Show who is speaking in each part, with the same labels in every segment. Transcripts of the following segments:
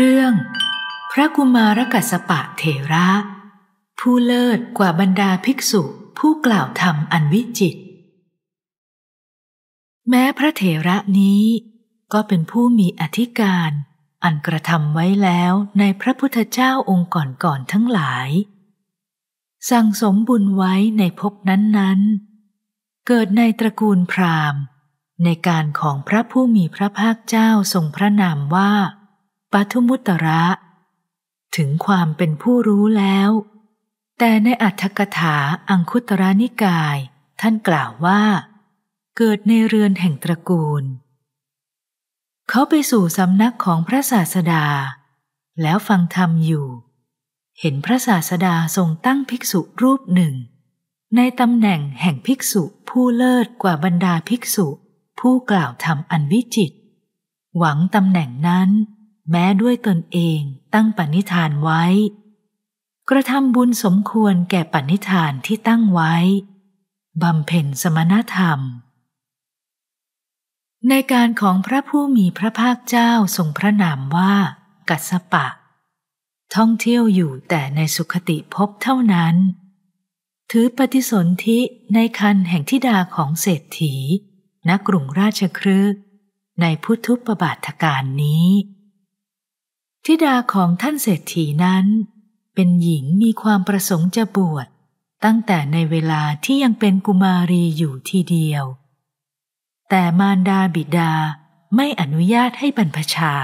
Speaker 1: เรื่อง พระกุมารกัสปะเถระ ผู้เลิศกว่าบรรดาภิกษุผู้กล่าวธรรมอันวิจิต แม้พระเถระนี้ก็เป็นผู้มีอธิการ อันกระทำไว้แล้วในพระพุทธเจ้าองค์ก่อนๆทั้งหลาย สั่งสมบุญไว้ในภพนั้นๆ เกิดในตระกูลพราหมณ์ ในการของพระผู้มีพระภาคเจ้าทรงพระนามว่าปทุมุตระ ถึงความเป็นผู้รู้แล้ว แต่ในอัธกถาอังคุตระนิกายท่านกล่าวว่า เกิดในเรือนแห่งตระกูล เขาไปสู่สำนักของพระศาสดา แล้วฟังธรรมอยู่ เห็นพระศาสดาทรงตั้งภิกษุรูปหนึ่ง ในตำแหน่งแห่งภิกษุผู้เลิศกว่าบรรดาภิกษุผู้กล่าวธรรมอันวิจิตหวังตำแหน่งนั้นแม้ด้วยตนเองตั้งปณิธานไว้ กระทำบุญสมควรแก่ปณิธานที่ตั้งไว้บำเพ็ญสมณธรรม ในการของพระผู้มีพระภาคเจ้าทรงพระนามว่า กัสปะ ท่องเที่ยวอยู่แต่ในสุขติภพเท่านั้น ถือปฏิสนธิในคันแห่งทิดาของเศรษฐีนักกรุงราชครึก ในพุทธุปบาทการนี้ธิดาของท่านเศรษฐีนั้น เป็นหญิงมีความประสงค์จะบวชตั้งแต่ในเวลาที่ยังเป็นกุมารีอยู่ทีเดียว แต่มารดาบิดาไม่อนุญาตให้บรรพชา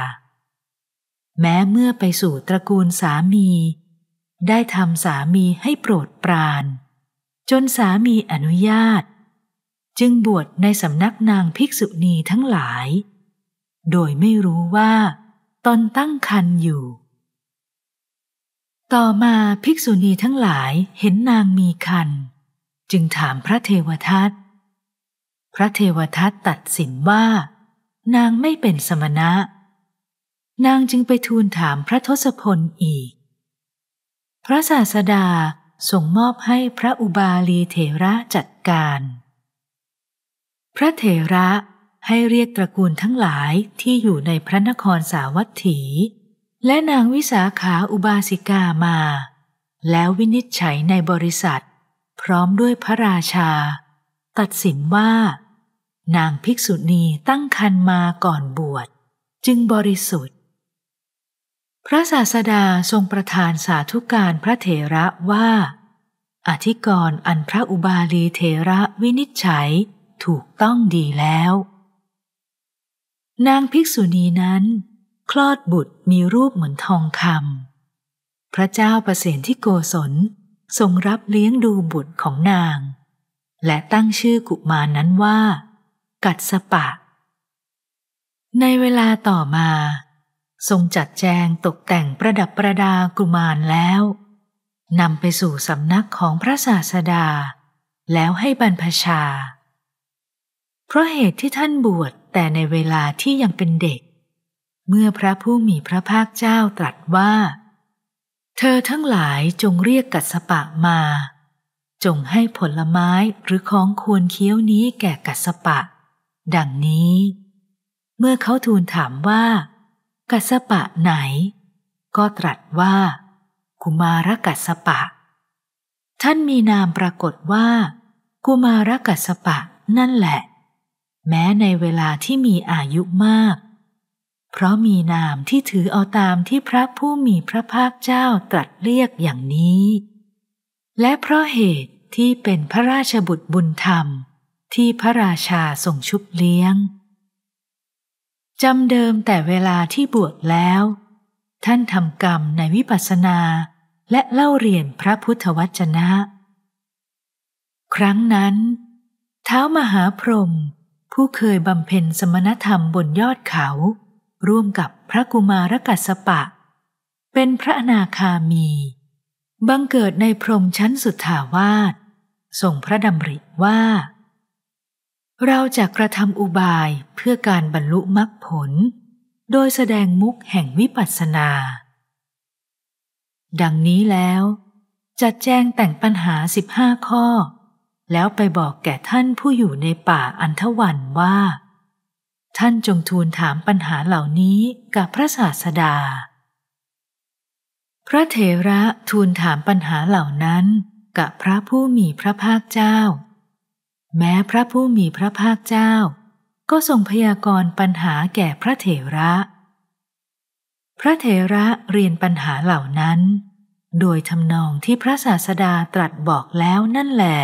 Speaker 1: แม้เมื่อไปสู่ตระกูลสามี ได้ทำสามีให้โปรดปราน จนสามีอนุญาต จึงบวชในสำนักนางภิกษุณีทั้งหลาย โดยไม่รู้ว่าตนตั้งคันอยู่ ต่อมาภิกษุณีทั้งหลายเห็นนางมีคัน จึงถามพระเทวทัต พระเทวทัตตัดสินว่านางไม่เป็นสมณะ นางจึงไปทูลถามพระทศพลอีก พระศาสดาส่งมอบให้พระอุบาลีเถระจัดการ พระเถระให้เรียกตระกูลทั้งหลายที่อยู่ในพระนครสาวัตถี และนางวิสาขาอุบาสิกามา แล้ววินิจฉัยในบริษัท พร้อมด้วยพระราชา ตัดสินว่า นางภิกษุณีตั้งคันมาก่อนบวชจึงบริสุทธิ์ พระศาสดาทรงประทานสาธุการพระเถระว่า อธิกรณ์อันพระอุบาลีเถระวินิจฉัยถูกต้องดีแล้วนางภิกษุณีนั้น คลอดบุตรมีรูปเหมือนทองคำพระเจ้าประเสฐที่โกศลทรงรับเลี้ยงดูบุตรของนาง และตั้งชื่อกุมารนั้นว่า กัดสปะ ในเวลาต่อมา ทรงจัดแจงตกแต่งประดับประดากุมารแล้วนำไปสู่สำนักของพระศาสดา แล้วให้บรรพชาเพราะเหตุที่ท่านบวชแต่ในเวลาที่ยังเป็นเด็ก เมื่อพระผู้มีพระภาคเจ้าตรัสว่า เธอทั้งหลายจงเรียกกัสปะมา จงให้ผลไม้หรือของควรเคี้ยวนี้แก่กัสปะ ดังนี้ เมื่อเขาทูลถามว่ากัสปะไหน ก็ตรัสว่า กุมารกัสปะ ท่านมีนามปรากฏว่า กุมารกัสปะนั่นแหละแม้ในเวลาที่มีอายุมาก เพราะมีนามที่ถือเอาตามที่พระผู้มีพระภาคเจ้าตรัสเรียกอย่างนี้ และเพราะเหตุที่เป็นพระราชบุตรบุญธรรมที่พระราชาทรงชุบเลี้ยง จำเดิมแต่เวลาที่บวชแล้ว ท่านทำกรรมในวิปัสสนาและเล่าเรียนพระพุทธวจนะ ครั้งนั้นเท้ามหาพรหมผู้เคยบำเพ็ญสมณธรรมบนยอดเขา ร่วมกับพระกุมารกัสปะ เป็นพระอนาคามี บังเกิดในพรมชั้นสุดถาวาสส่งพระดำริว่า เราจะกระทำอุบายเพื่อการบรรลุมรรคผล โดยแสดงมุกแห่งวิปัสสนา ดังนี้แล้ว จัดแจงแต่งปัญหาสิบห้าข้อแล้วไปบอกแก่ท่านผู้อยู่ในป่าอันทวันว่า ท่านจงทูลถามปัญหาเหล่านี้กับพระศาสดา พระเถระทูลถามปัญหาเหล่านั้นกับพระผู้มีพระภาคเจ้า แม้พระผู้มีพระภาคเจ้า ก็ทรงพยากรณ์ปัญหาแก่พระเถระ พระเถระเรียนปัญหาเหล่านั้น โดยทำนองที่พระศาสดาตรัสบอกแล้วนั่นแหละ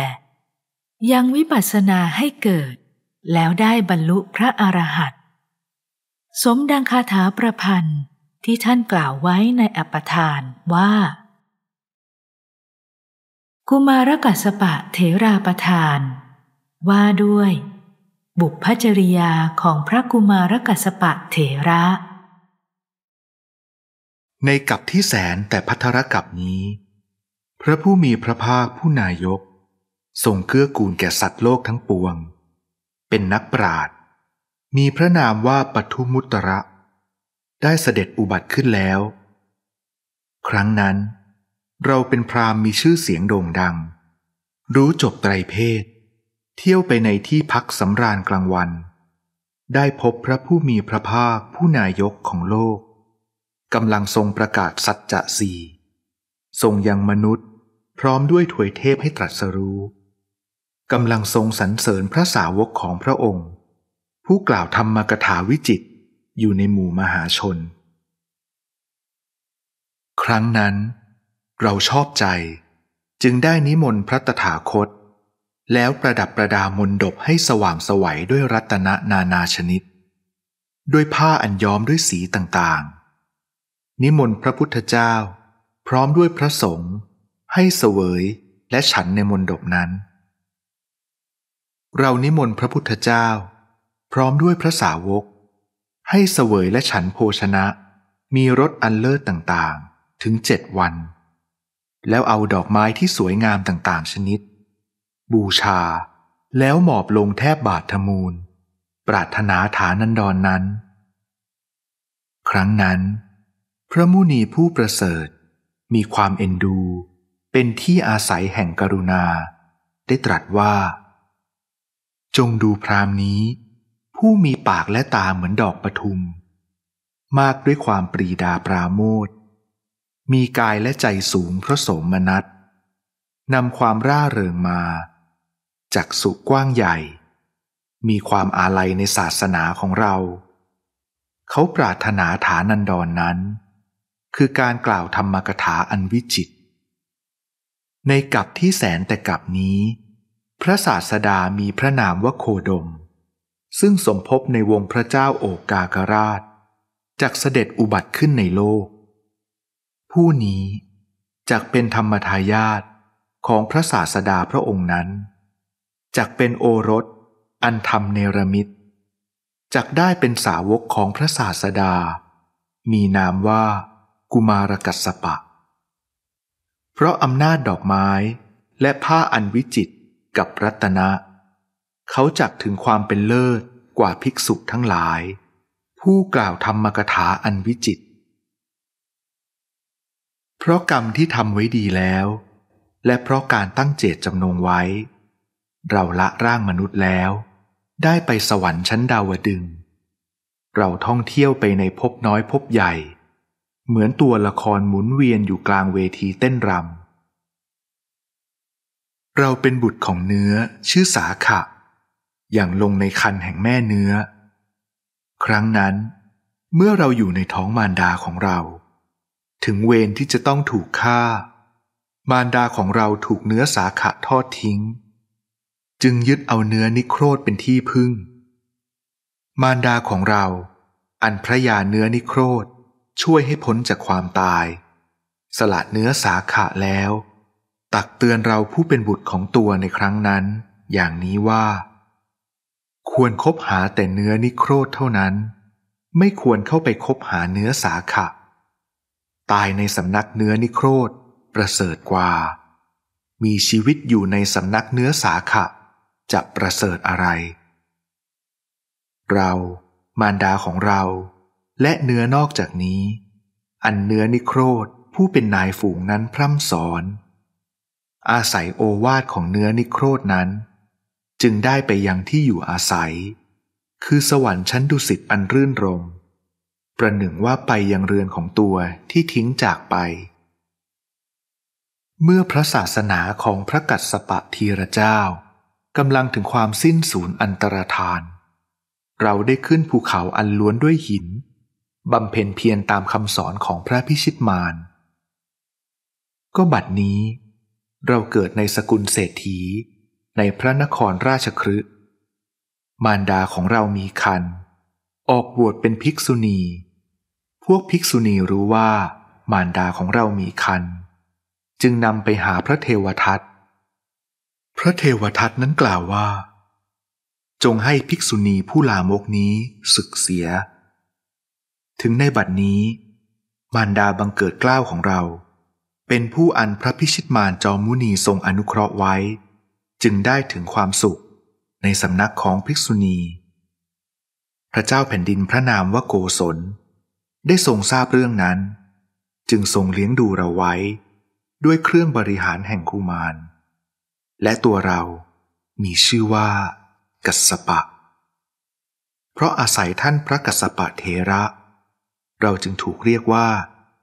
Speaker 1: ยังวิปัสสนาให้เกิดแล้วได้บรรลุพระอรหันต์สมดังคาถาประพันธ์ที่ท่านกล่าวไว้ในอัปทานว่า กุมารกัสปะเถราประทาน ว่าด้วยบุพจริยาของพระกุมารกัสปะเถระ
Speaker 2: ในกับที่แสนแต่พัทรกับนี้ พระผู้มีพระภาคผู้นายกทรงเกื้อกูลแก่สัตว์โลกทั้งปวง เป็นนักปราดมีพระนามว่าปทุมุตระ ได้เสด็จอุบัติขึ้นแล้ว ครั้งนั้น เราเป็นพรามมีชื่อเสียงโด่งดัง รู้จบไตรเพศ เที่ยวไปในที่พักสำราญกลางวัน ได้พบพระผู้มีพระภาคผู้นายกของโลก กำลังทรงประกาศสัจจะสี่ ทรงยังมนุษย์พร้อมด้วยถวยเทพให้ตรัสรู้กำลังทรงสรรเสริญพระสาวกของพระองค์ ผู้กล่าวธรรมกถาวิจิตอยู่ในหมู่มหาชน ครั้งนั้นเราชอบใจจึงได้นิมนต์พระตถาคต แล้วประดับประดามนดบให้สว่างสวัยด้วยรัตนนานาชนิด ด้วยผ้าอันย้อมด้วยสีต่างๆ นิมนต์พระพุทธเจ้า พร้อมด้วยพระสงฆ์ให้เสวยและฉันในมนดบนั้นเรานิมนต์พระพุทธเจ้า พร้อมด้วยพระสาวก ให้เสวยและฉันโภชนะ มีรสอันเลิศต่างๆ ถึงเจ็ดวัน แล้วเอาดอกไม้ที่สวยงามต่างๆชนิด บูชาแล้วหมอบลงแทบบาททมูล ปรารถนาฐานันดรนนั้น ครั้งนั้น พระมุนีผู้ประเสริฐมีความเอ็นดูเป็นที่อาศัยแห่งกรุณา ได้ตรัสว่าจงดูพรามนี้ ผู้มีปากและตาเหมือนดอกปทุม มากด้วยความปรีดาปราโมทมีกายและใจสูงเพราะสมนัสนำความร่าเริงมาจากสุกว้างใหญ่ มีความอาลัยในศาสนาของเรา เขาปรารถนาฐานันดรนนั้น คือการกล่าวธรรมกถาอันวิจิต ในกับที่แสนแต่กับนี้ระศาสดามีพระนามว่าโคดม ซึ่งสมภพในวงพระเจ้าโอกากราชจากเสด็จอุบัติขึ้นในโลก ผู้นี้จากเป็นธรรมทายาทของพระศาสดาพระองค์นั้นจากเป็นโอรส อันธรรมเนรมิตรจากได้เป็นสาวกของพระศาสดา มีนามว่ากุมารกัสปะ เพราะอำนาจดอกไม้และผ้าอันวิจิตกับรัตนะ เขาจักถึงความเป็นเลิศกว่าภิกษุทั้งหลาย ผู้กล่าวธรรมกถาอันวิจิต เพราะกรรมที่ทำไว้ดีแล้ว และเพราะการตั้งเจตจำนงไว้ เราละร่างมนุษย์แล้ว ได้ไปสวรรค์ชั้นดาวดึงเราท่องเที่ยวไปในภพน้อยภพใหญ่ เหมือนตัวละครหมุนเวียนอยู่กลางเวทีเต้นรำเราเป็นบุตรของเนื้อชื่อสาขะ อย่างลงในคันแห่งแม่เนื้อ ครั้งนั้น เมื่อเราอยู่ในท้องมารดาของเรา ถึงเวรที่จะต้องถูกฆ่า มารดาของเราถูกเนื้อสาขะทอดทิ้ง จึงยึดเอาเนื้อนิโครธเป็นที่พึ่ง มารดาของเรา อันพระยาเนื้อนิโครธช่วยให้พ้นจากความตาย สละเนื้อสาขะแล้วตักเตือนเราผู้เป็นบุตรของตัวในครั้งนั้น อย่างนี้ว่า ควรคบหาแต่เนื้อนิโครธเท่านั้น ไม่ควรเข้าไปคบหาเนื้อสาขะตายในสำนักเนื้อนิโครธ ประเสริฐกว่า มีชีวิตอยู่ในสำนักเนื้อสาขะจะประเสริฐอะไร เรามารดาของเราและเนื้อนอกจากนี้ อันเนื้อนิโครธผู้เป็นนายฝูงนั้นพร่ำสอนอาศัยโอวาทของเนื้อนิโครดนั้น จึงได้ไปยังที่อยู่อาศัย คือสวรรค์ชั้นดุสิต อันรื่นรมประหนึ่งว่าไปยังเรือนของตัวที่ทิ้งจากไป เมื่อพระศาสนาของพระกัสสปะทีระเจ้ากำลังถึงความสิ้นสูญอันตรธาน เราได้ขึ้นภูเขาอันล้วนด้วยหินบำเพ็ญเพียรตามคำสอนของพระพิชิตมารก็บัดนี้เราเกิดในสกุลเศรษฐีในพระนครราชครืมารดาของเรามีคัน ออกบวชเป็นภิกษุณี พวกภิกษุณีรู้ว่า มารดาของเรามีคัน จึงนำไปหาพระเทวทัต พระเทวทัตนั้นกล่าวว่า จงให้ภิกษุณีผู้ลามกนี้ศึกเสีย ถึงในบัดนี้ มารดาบังเกิดกล้าวของเราเป็นผู้อันพระพิชิตมารจอมุนีทรงอนุเคราะห์ไว้ จึงได้ถึงความสุขในสำนักของภิกษุณี พระเจ้าแผ่นดินพระนามวโกศล ได้ทรงทราบเรื่องนั้น จึงทรงเลี้ยงดูเราไว้ ด้วยเครื่องบริหารแห่งกุมาร และตัวเรามีชื่อว่ากัสปะ เพราะอาศัยท่านพระกัสปะเทระ เราจึงถูกเรียกว่า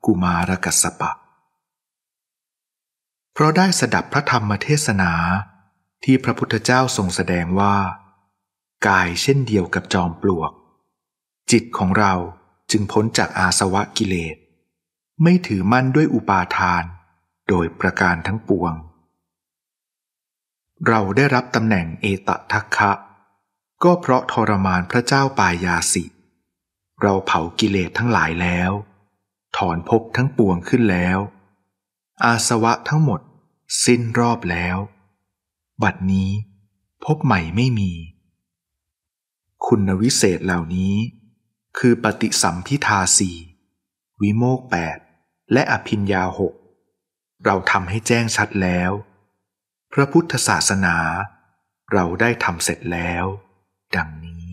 Speaker 2: กุมารกัสปะเพราะได้สดับพระธรรมเทศนา ที่พระพุทธเจ้าทรงแสดงว่า กายเช่นเดียวกับจอมปลวก จิตของเราจึงพ้นจากอาสวะกิเลส ไม่ถือมั่นด้วยอุปาทานโดยประการทั้งปวง เราได้รับตำแหน่งเอตทัคคะ ก็เพราะทรมานพระเจ้าปายาสิ เราเผากิเลสทั้งหลายแล้ว ถอนภพทั้งปวงขึ้นแล้วอาสวะทั้งหมดสิ้นรอบแล้ว บัดนี้พบใหม่ไม่มี คุณวิเศษเหล่านี้ คือปฏิสัมพิทาสี วิโมกแปดและอภินยาหก เราทำให้แจ้งชัดแล้ว พระพุทธศาสนา เราได้ทำเสร็จแล้ว ดังนี้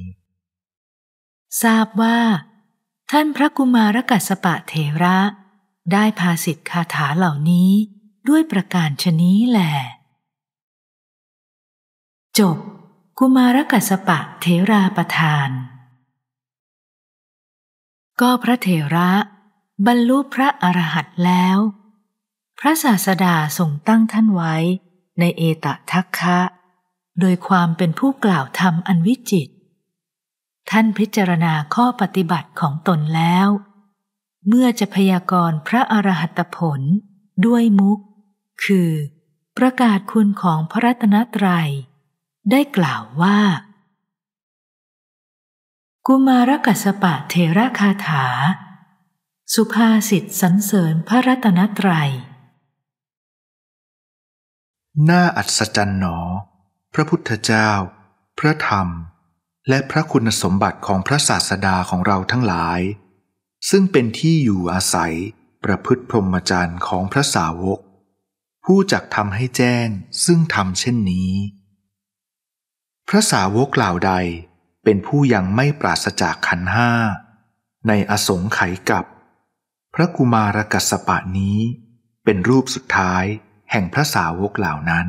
Speaker 1: ทราบว่า ท่านพระกุมารกัสปะเทระได้ภาสิทธคาถาเหล่านี้ด้วยประการชนี้แหละจบกุมารกัสปะเทราประทาน ก็พระเถระ บรรลุพระอรหันต์แล้ว พระศาสดาทรงตั้งท่านไว้ในเอตทัคคะ โดยความเป็นผู้กล่าวธรรมอันวิจิต ท่านพิจารณาข้อปฏิบัติของตนแล้วเมื่อจะพยากรณ์พระอรหัตผลด้วยมุก คือประกาศคุณของพระรัตนตรยัยได้กล่าวว่า กุมารกัสปะเทระคาถา สุภาษิตสันเสริญพระรัตนตรยัย
Speaker 2: น่าอัศจรรย์หนอ พระพุทธเจ้า พระธรรม และพระคุณสมบัติของพระศาสดาของเราทั้งหลายซึ่งเป็นที่อยู่อาศัยประพฤติพรหมจรรย์ของพระสาวก ผู้จักทำให้แจ้งซึ่งทำเช่นนี้ พระสาวกเหล่าใดเป็นผู้ยังไม่ปราศจากขันห้า ในอสงไขยกับ พระกุมารกัสปะนี้ เป็นรูปสุดท้ายแห่งพระสาวกเหล่านั้น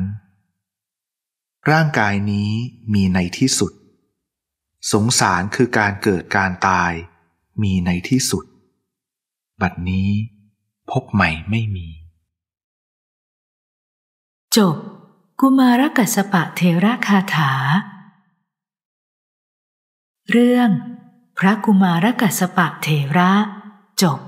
Speaker 2: ร่างกายนี้มีในที่สุด สงสารคือการเกิดการตายมีในที่สุด บัดนี้พบใหม่ไม่มี
Speaker 1: จบกุมารกัสปะเทระคาถา เรื่องพระกุมารกัสปะเทระ จบ